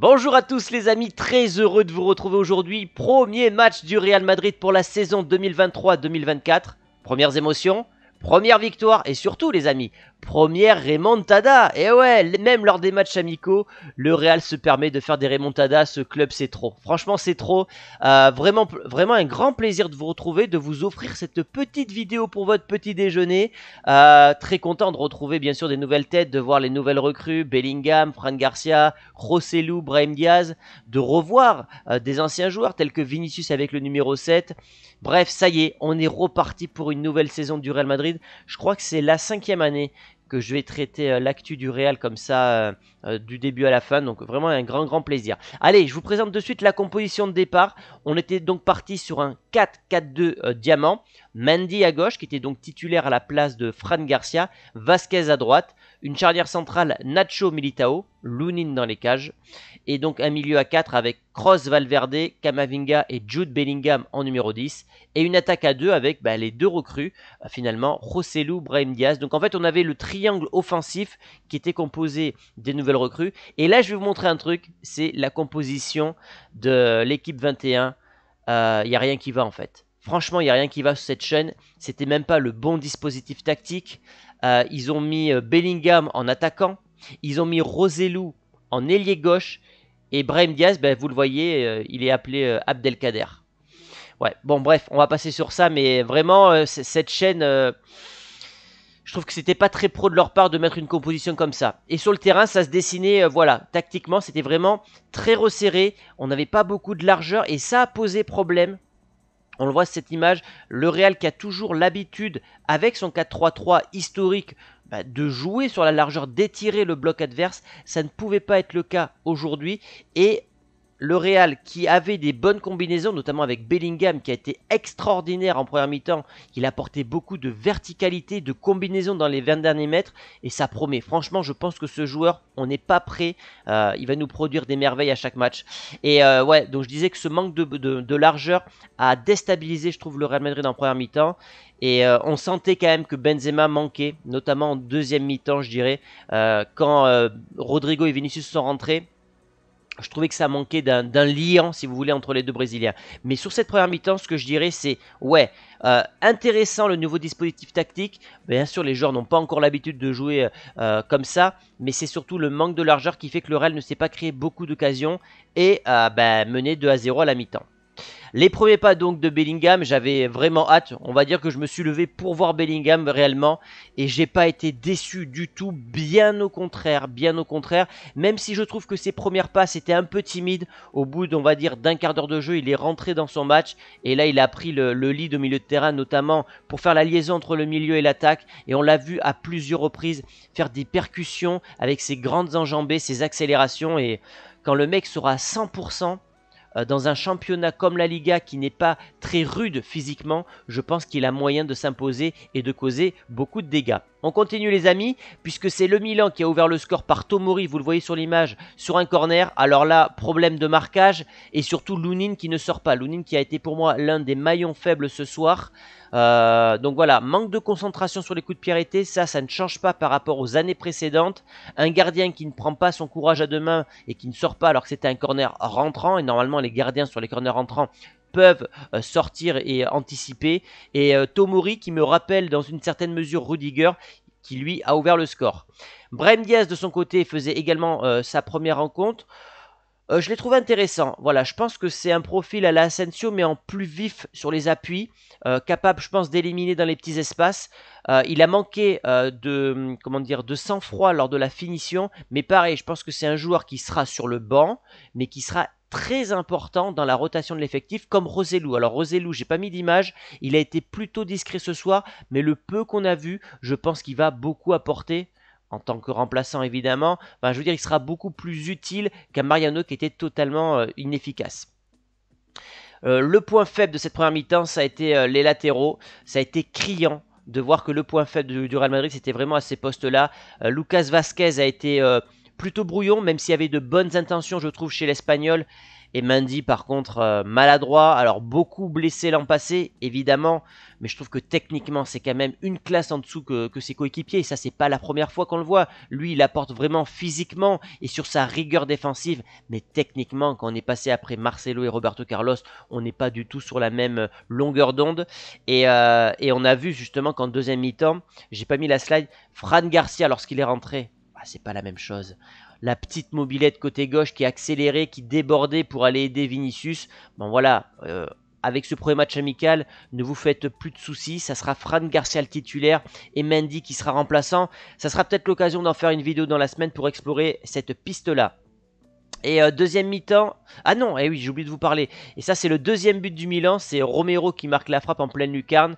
Bonjour à tous les amis, très heureux de vous retrouver aujourd'hui. Premier match du Real Madrid pour la saison 2023-2024. Premières émotions, première victoire et surtout les amis, première remontada. Et ouais, même lors des matchs amicaux, le Real se permet de faire des remontadas. Ce club, c'est trop. Franchement, c'est trop. Euh, vraiment, vraiment un grand plaisir de vous retrouver, de vous offrir cette petite vidéo pour votre petit déjeuner. Euh, très content de retrouver, bien sûr, des nouvelles têtes, de voir les nouvelles recrues Bellingham, Fran Garcia, Rossellou, Brahim Diaz, de revoir euh, des anciens joueurs tels que Vinicius avec le numéro 7. Bref, ça y est, on est reparti pour une nouvelle saison du Real Madrid. Je crois que c'est la cinquième année que je vais traiter euh, l'actu du Real comme ça euh, euh, du début à la fin. Donc vraiment un grand grand plaisir. Allez, je vous présente de suite la composition de départ. On était donc parti sur un 4-4-2 diamant. Mandy à gauche, qui était donc titulaire à la place de Fran Garcia, Vasquez à droite, une charnière centrale Nacho Militao, Lunin dans les cages, et donc un milieu à 4 avec Cross Valverde, Camavinga et Jude Bellingham en numéro 10, et une attaque à deux avec bah, les deux recrues, euh, finalement, Lu, Brahim Diaz. Donc en fait, on avait le triangle offensif qui était composé des nouvelles recrues, et là je vais vous montrer un truc, c'est la composition de l'équipe 21, il euh, y n'y a rien qui va en fait. Franchement, il n'y a rien qui va sur cette chaîne. C'était même pas le bon dispositif tactique. Euh, ils ont mis euh, Bellingham en attaquant. Ils ont mis Roselou en ailier gauche. Et Brahim Diaz, ben, vous le voyez, euh, il est appelé Abdelkader. Ouais, bon, bref, on va passer sur ça. Mais vraiment, cette chaîne je trouve que c'était pas très pro de leur part de mettre une composition comme ça. Et sur le terrain, ça se dessinait, voilà, tactiquement, c'était vraiment très resserré. On n'avait pas beaucoup de largeur et ça a posé problème on le voit cette image, le Real qui a toujours l'habitude, avec son 4-3-3 historique, bah, de jouer sur la largeur, d'étirer le bloc adverse, ça ne pouvait pas être le cas aujourd'hui. Et le Real qui avait des bonnes combinaisons, notamment avec Bellingham qui a été extraordinaire en première mi-temps. Il a apporté beaucoup de verticalité, de combinaisons dans les 20 derniers mètres et ça promet. Franchement, je pense que ce joueur, on n'est pas prêt. Euh, il va nous produire des merveilles à chaque match. Et euh, ouais, donc je disais que ce manque de, largeur a déstabilisé, je trouve, le Real Madrid en première mi-temps. Et euh, on sentait quand même que Benzema manquait, notamment en deuxième mi-temps, je dirais, quand Rodrigo et Vinicius sont rentrés je trouvais que ça manquait d'un lien, si vous voulez, entre les deux Brésiliens. Mais sur cette première mi-temps, ce que je dirais, c'est ouais, euh, intéressant le nouveau dispositif tactique. Bien sûr, les joueurs n'ont pas encore l'habitude de jouer euh, euh, comme ça, mais c'est surtout le manque de largeur qui fait que le Real ne s'est pas créé beaucoup d'occasions et mener mené 2 à 0 à la mi-temps. Les premiers pas donc de Bellingham, j'avais vraiment hâte. On va dire que je me suis levé pour voir Bellingham réellement et j'ai pas été déçu du tout, bien au contraire, bien au contraire. Même si je trouve que ses premières passes étaient un peu timides, au bout on va dire d'un quart d'heure de jeu, il est rentré dans son match et là il a pris le, le lead au milieu de terrain notamment pour faire la liaison entre le milieu et l'attaque et on l'a vu à plusieurs reprises faire des percussions avec ses grandes enjambées, ses accélérations et quand le mec sera à 100% euh, dans un championnat comme la Liga qui n'est pas très rude physiquement, je pense qu'il a moyen de s'imposer et de causer beaucoup de dégâts. On continue les amis, puisque c'est le Milan qui a ouvert le score par Tomori, vous le voyez sur l'image, sur un corner. Alors là, problème de marquage et surtout Lounine qui ne sort pas. Lounine qui a été pour moi l'un des maillons faibles ce soir. Euh, donc voilà, manque de concentration sur les coups de pierre ça, ça ne change pas par rapport aux années précédentes. Un gardien qui ne prend pas son courage à deux mains et qui ne sort pas alors que c'était un corner rentrant, et normalement les gardiens sur les corners rentrants peuvent euh, sortir et anticiper. Et euh, Tomori qui me rappelle dans une certaine mesure Rudiger qui lui a ouvert le score. Brem Diaz de son côté faisait également euh, sa première rencontre. je l'ai trouvé intéressant. Voilà, je pense que c'est un profil à la mais en plus vif sur les appuis, capable, je pense, d'éliminer dans les petits espaces. il a manqué de comment dire de sang-froid lors de la finition, mais pareil, je pense que c'est un joueur qui sera sur le banc, mais qui sera très important dans la rotation de l'effectif, comme Roselou. Alors Roselou, j'ai pas mis d'image, il a été plutôt discret ce soir, mais le peu qu'on a vu, je pense qu'il va beaucoup apporter en tant que remplaçant évidemment. je veux dire, il sera beaucoup plus utile qu'un Mariano qui était totalement euh, inefficace. Euh, le point faible de cette première mi-temps, ça a été euh, les latéraux. Ça a été criant de voir que le point faible du, Real Madrid, c'était vraiment à ces postes-là. Lucas Vasquez a été plutôt brouillon, même s'il y avait de bonnes intentions, je trouve, chez l'Espagnol. Et Mendy, par contre, euh, maladroit. Alors, beaucoup blessé l'an passé, évidemment. Mais je trouve que techniquement, c'est quand même une classe en dessous que, ses coéquipiers. Et ça, c'est pas la première fois qu'on le voit. Lui, il apporte vraiment physiquement et sur sa rigueur défensive. Mais techniquement, quand on est passé après Marcelo et Roberto Carlos, on n'est pas du tout sur la même longueur d'onde. Et, euh, et on a vu justement qu'en deuxième mi-temps, j'ai pas mis la slide, Fran Garcia, lorsqu'il est rentré, ah, c'est pas la même chose. La petite mobilette côté gauche qui accélérait, qui débordait pour aller aider Vinicius. Bon voilà, euh, avec ce premier match amical, ne vous faites plus de soucis. Ça sera Fran Garcia le titulaire et Mendy qui sera remplaçant. Ça sera peut-être l'occasion d'en faire une vidéo dans la semaine pour explorer cette piste-là. Et euh, deuxième mi-temps. Ah non, et eh oui, j'ai oublié de vous parler. Et ça, c'est le deuxième but du Milan. C'est Romero qui marque la frappe en pleine lucarne.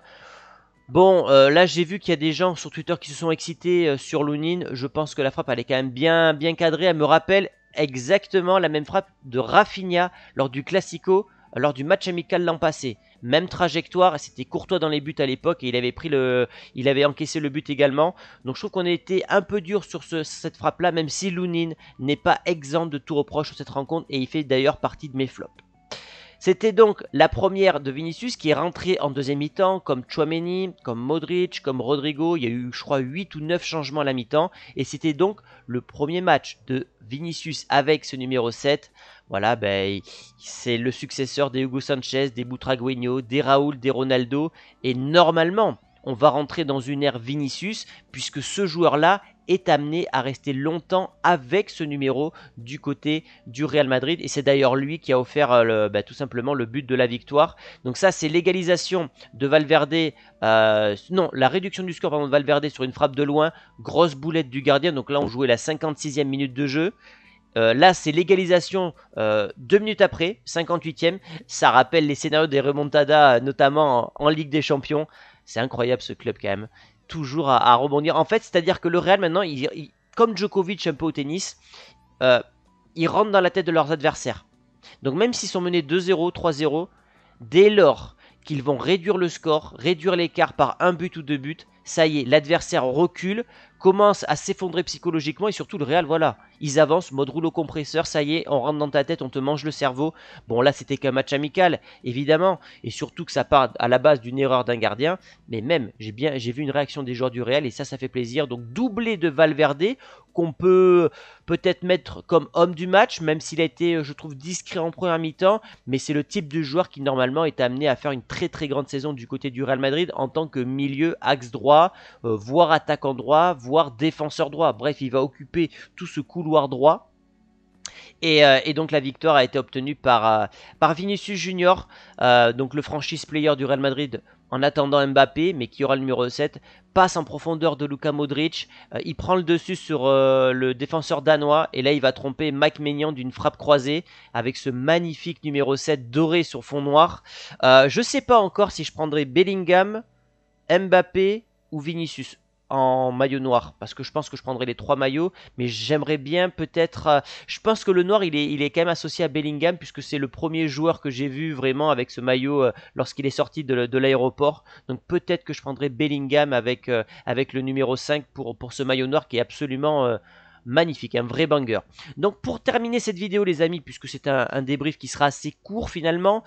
Bon, euh, là j'ai vu qu'il y a des gens sur Twitter qui se sont excités euh, sur Lunin, Je pense que la frappe elle est quand même bien, bien cadrée. Elle me rappelle exactement la même frappe de Rafinha lors du Classico, lors du match amical l'an passé. Même trajectoire, c'était Courtois dans les buts à l'époque et il avait, pris le, il avait encaissé le but également. Donc je trouve qu'on a été un peu dur sur cette frappe-là, même si lounin n'est pas exempt de tout reproche sur cette rencontre et il fait d'ailleurs partie de mes flops. C'était donc la première de Vinicius qui est rentré en deuxième mi-temps, comme Chouameni, comme Modric, comme Rodrigo. Il y a eu, je crois, 8 ou 9 changements à la mi-temps. Et c'était donc le premier match de Vinicius avec ce numéro 7. Voilà, ben, c'est le successeur des Hugo Sanchez, des Butragueño, des Raúl, des Ronaldo. Et normalement, on va rentrer dans une ère Vinicius, puisque ce joueur-là est amené à rester longtemps avec ce numéro du côté du Real Madrid. Et c'est d'ailleurs lui qui a offert euh, bah, tout simplement le but de la victoire. Donc ça, c'est l'égalisation de Valverde. Euh, non, la réduction du score de Valverde sur une frappe de loin. Grosse boulette du gardien. Donc là, on jouait la 56e minute de jeu. Euh, là, c'est l'égalisation deux minutes après, 58e. Ça rappelle les scénarios des remontadas, notamment en Ligue des Champions. C'est incroyable ce club quand même toujours à, rebondir. En fait, c'est-à-dire que le Real maintenant, comme Djokovic un peu au tennis, euh, ils rentrent dans la tête de leurs adversaires. Donc même s'ils sont menés 2-0, 3-0, dès lors qu'ils vont réduire le score, réduire l'écart par un but ou deux buts, ça y est, l'adversaire recule, commence à s'effondrer psychologiquement et surtout le Real, voilà, ils avancent, mode rouleau compresseur, ça y est, on rentre dans ta tête, on te mange le cerveau. Bon là c'était qu'un match amical, évidemment, et surtout que ça part à la base d'une erreur d'un gardien, mais même, j'ai bien, j'ai vu une réaction des joueurs du Real et ça, ça fait plaisir. Donc doublé de Valverde, qu'on peut peut-être mettre comme homme du match, même s'il a été, je trouve, discret en première mi-temps, mais c'est le type de joueur qui normalement est amené à faire une très très grande saison du côté du Real Madrid en tant que milieu axe droit euh, voire attaque en attaquant droit, voire défenseur droit. Bref, il va occuper tout ce couloir droit. Et, euh, donc la victoire a été obtenue par, euh, par Vinicius Junior, donc le franchise player du Real Madrid en attendant Mbappé, mais qui aura le numéro 7, passe en profondeur de Luka Modric, il prend le dessus sur le défenseur danois, et là il va tromper Mike Maignan d'une frappe croisée, avec ce magnifique numéro 7 doré sur fond noir. je ne sais pas encore si je prendrai Bellingham, Mbappé, ou Vinicius en maillot noir parce que je pense que je prendrai les trois maillots mais j'aimerais bien peut-être euh, je pense que le noir il est, il est quand même associé à Bellingham puisque c'est le premier joueur que j'ai vu vraiment avec ce maillot euh, lorsqu'il est sorti de, l'aéroport donc peut-être que je prendrai Bellingham avec, euh, avec le numéro 5 pour, pour ce maillot noir qui est absolument magnifique, un vrai banger. Donc pour terminer cette vidéo les amis, puisque c'est un, débrief qui sera assez court finalement,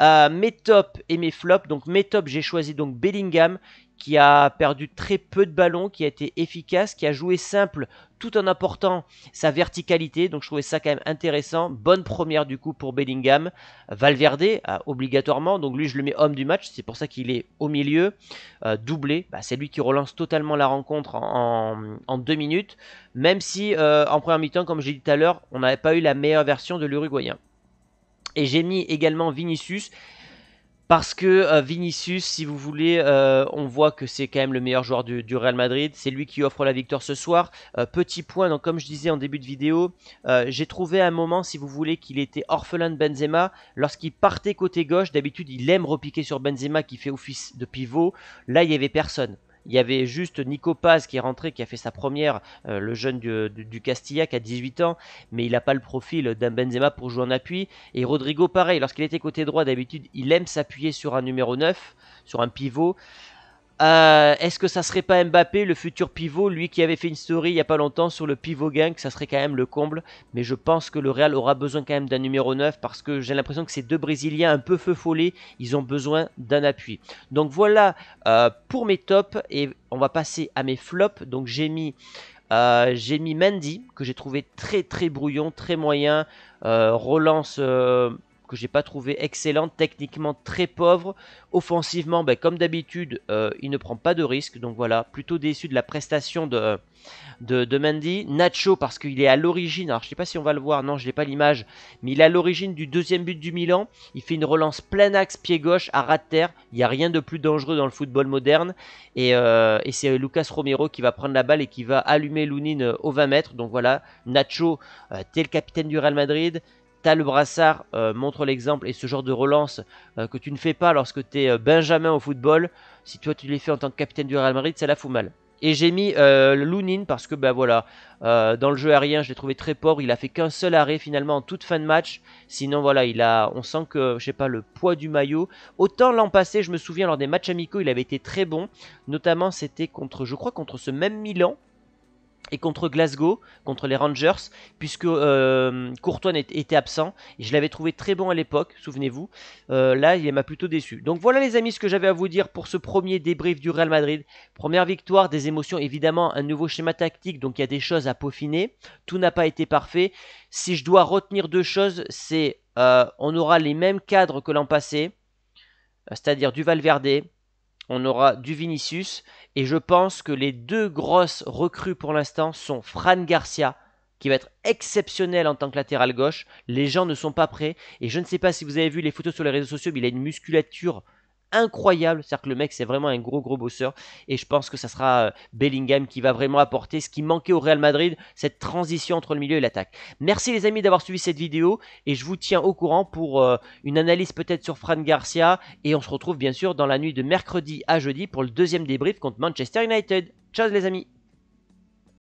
mes tops et mes flops. Donc mes tops, j'ai choisi donc Bellingham, qui a perdu très peu de ballons, qui a été efficace, qui a joué simple tout en apportant sa verticalité. Donc je trouvais ça quand même intéressant. Bonne première du coup pour Bellingham. Valverde, obligatoirement. Donc lui, je le mets homme du match. C'est pour ça qu'il est au milieu. Euh, doublé. Bah, c'est lui qui relance totalement la rencontre en, deux minutes. Même si euh, en première mi-temps, comme j'ai dit tout à l'heure, on n'avait pas eu la meilleure version de l'Uruguayen. Et j'ai mis également Vinicius parce que euh, Vinicius, si vous voulez, euh, on voit que c'est quand même le meilleur joueur du, Real Madrid. C'est lui qui offre la victoire ce soir. Euh, petit point, donc comme je disais en début de vidéo, j'ai trouvé un moment, si vous voulez, qu'il était orphelin de Benzema. Lorsqu'il partait côté gauche, d'habitude il aime repiquer sur Benzema qui fait office de pivot. Là, il n'y avait personne. Il y avait juste Nico Paz qui est rentré, qui a fait sa première, euh, le jeune du, du, Castillac à 18 ans, mais il n'a pas le profil d'un Benzema pour jouer en appui. Et Rodrigo, pareil, lorsqu'il était côté droit, d'habitude, il aime s'appuyer sur un numéro 9, sur un pivot. Euh, est-ce que ça serait pas Mbappé, le futur pivot, lui qui avait fait une story il y a pas longtemps sur le pivot gang, ça serait quand même le comble. Mais je pense que le Real aura besoin quand même d'un numéro 9 parce que j'ai l'impression que ces deux Brésiliens un peu feu follet, ils ont besoin d'un appui. Donc voilà euh, pour mes tops et on va passer à mes flops. Donc j'ai mis euh, j'ai mis Mandy que j'ai trouvé très très brouillon, très moyen, relance que j'ai pas trouvé excellente, techniquement très pauvre. Offensivement, ben, comme d'habitude, euh, il ne prend pas de risque. Donc voilà, plutôt déçu de la prestation de, de, de Nacho, parce qu'il est à l'origine, alors je sais pas si on va le voir, non, je n'ai pas l'image, mais il est à l'origine du deuxième but du Milan. Il fait une relance plein axe, pied gauche, à ras de terre. Il n'y a rien de plus dangereux dans le football moderne. Euh, et, c'est Lucas Romero qui va prendre la balle et qui va allumer Lounine euh, au 20 mètres. Donc voilà, Nacho, t'es le capitaine du Real Madrid t'as le brassard, euh, montre l'exemple, et ce genre de relance euh, que tu ne fais pas lorsque tu es euh, Benjamin au football, si toi tu les fait en tant que capitaine du Real Madrid, ça la fout mal. Et j'ai mis le parce que bah, voilà, dans le jeu aérien, je l'ai trouvé très pauvre. Il a fait qu'un seul arrêt finalement en toute fin de match. Sinon voilà, il a, on sent que je sais pas le poids du maillot. Autant l'an passé, je me souviens lors des matchs amicaux, il avait été très bon. Notamment, c'était contre, je crois contre ce même Milan et contre Glasgow, contre les Rangers, puisque euh, Courtois était absent. Et je l'avais trouvé très bon à l'époque, souvenez-vous. Euh, là, il m'a plutôt déçu. Donc voilà les amis ce que j'avais à vous dire pour ce premier débrief du Real Madrid. Première victoire, des émotions, évidemment, un nouveau schéma tactique, donc il y a des choses à peaufiner. Tout n'a pas été parfait. Si je dois retenir deux choses, c'est euh, on aura les mêmes cadres que l'an passé, c'est-à-dire du Valverde, on aura du Vinicius, et je pense que les deux grosses recrues pour l'instant sont Fran Garcia, qui va être exceptionnel en tant que latéral gauche. Les gens ne sont pas prêts, et je ne sais pas si vous avez vu les photos sur les réseaux sociaux, mais il a une musculature incroyable. C'est-à-dire que le mec, c'est vraiment un gros, gros bosseur. Et je pense que ça sera euh, Bellingham qui va vraiment apporter ce qui manquait au Real Madrid, cette transition entre le milieu et l'attaque. Merci les amis d'avoir suivi cette vidéo. Et je vous tiens au courant pour euh, une analyse peut-être sur Fran Garcia. Et on se retrouve bien sûr dans la nuit de mercredi à jeudi pour le deuxième débrief contre Manchester United. Ciao les amis